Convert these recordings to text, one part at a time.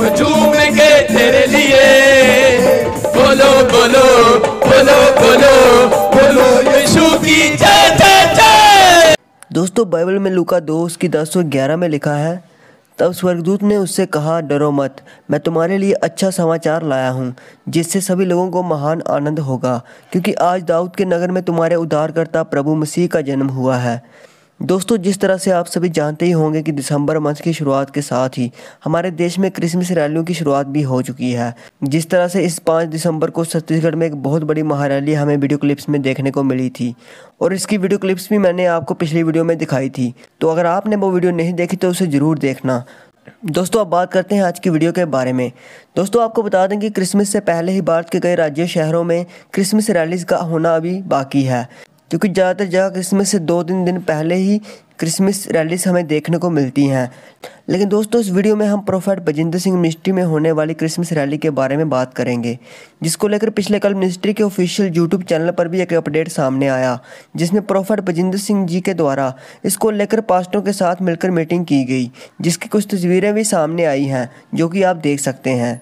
हम झूमेंगे तेरे लिए बोलो बोलो बोलो बोलो बोलो यीशु की जय जय जय दोस्तों बाइबल में लुका दो उसकी दस सौ ग्यारह में लिखा है तब स्वर्गदूत ने उससे कहा डरो मत मैं तुम्हारे लिए अच्छा समाचार लाया हूँ जिससे सभी लोगों को महान आनंद होगा क्योंकि आज दाऊद के नगर में तुम्हारे उद्धारकर्ता प्रभु मसीह का जन्म हुआ है दोस्तों जिस तरह से आप सभी जानते ही होंगे कि दिसंबर मंथ की शुरुआत के साथ ही हमारे देश में क्रिसमस रैलियों की शुरुआत भी हो चुकी है जिस तरह से इस पाँच दिसंबर को छत्तीसगढ़ में एक बहुत बड़ी महारैली हमें वीडियो क्लिप्स में देखने को मिली थी और इसकी वीडियो क्लिप्स भी मैंने आपको पिछली वीडियो में दिखाई थी तो अगर आपने वो वीडियो नहीं देखी तो उसे ज़रूर देखना दोस्तों अब बात करते हैं आज की वीडियो के बारे में दोस्तों आपको बता दें कि क्रिसमस से पहले ही भारत के कई राज्य शहरों में क्रिसमस रैलीज का होना अभी बाकी है क्योंकि ज़्यादातर जगह क्रिसमस से दो तीन दिन, पहले ही क्रिसमस रैलीस हमें देखने को मिलती हैं लेकिन दोस्तों इस वीडियो में हम प्रोफेट बजिंदर सिंह मिनिस्ट्री में होने वाली क्रिसमस रैली के बारे में बात करेंगे जिसको लेकर पिछले कल मिनिस्ट्री के ऑफिशियल यूट्यूब चैनल पर भी एक अपडेट सामने आया जिसमें प्रोफेट बजिंदर सिंह जी के द्वारा इसको लेकर पास्टों के साथ मिलकर मीटिंग की गई जिसकी कुछ तस्वीरें भी सामने आई हैं जो कि आप देख सकते हैं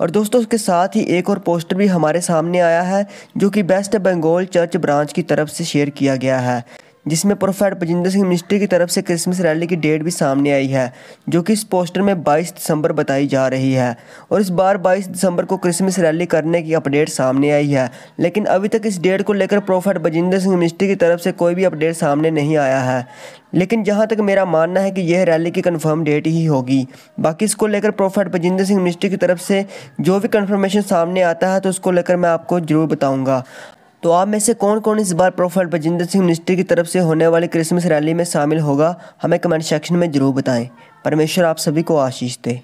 और दोस्तों उसके साथ ही एक और पोस्टर भी हमारे सामने आया है जो कि बेस्ट बंगाल चर्च ब्रांच की तरफ से शेयर किया गया है जिसमें प्रोफेट बजिंदर सिंह मिनिस्ट्री की तरफ से क्रिसमस रैली की डेट भी सामने आई है जो कि इस पोस्टर में 22 दिसंबर बताई जा रही है और इस बार 22 दिसंबर को क्रिसमस रैली करने की अपडेट सामने आई है लेकिन अभी तक इस डेट को लेकर प्रोफेट बजिंदर सिंह मिनिस्ट्री की तरफ से कोई भी अपडेट सामने नहीं आया है लेकिन जहाँ तक मेरा मानना है कि यह रैली की कन्फर्म डेट ही होगी बाकी इसको लेकर प्रोफेट बजिंदर सिंह मिनिस्ट्री की तरफ से जो भी कन्फर्मेशन सामने आता है तो उसको लेकर मैं आपको ज़रूर बताऊँगा तो आप में से कौन कौन इस बार प्रोफाइल बजिंदर सिंह मिनिस्ट्री की तरफ से होने वाली क्रिसमस रैली में शामिल होगा हमें कमेंट सेक्शन में ज़रूर बताएं परमेश्वर आप सभी को आशीष दे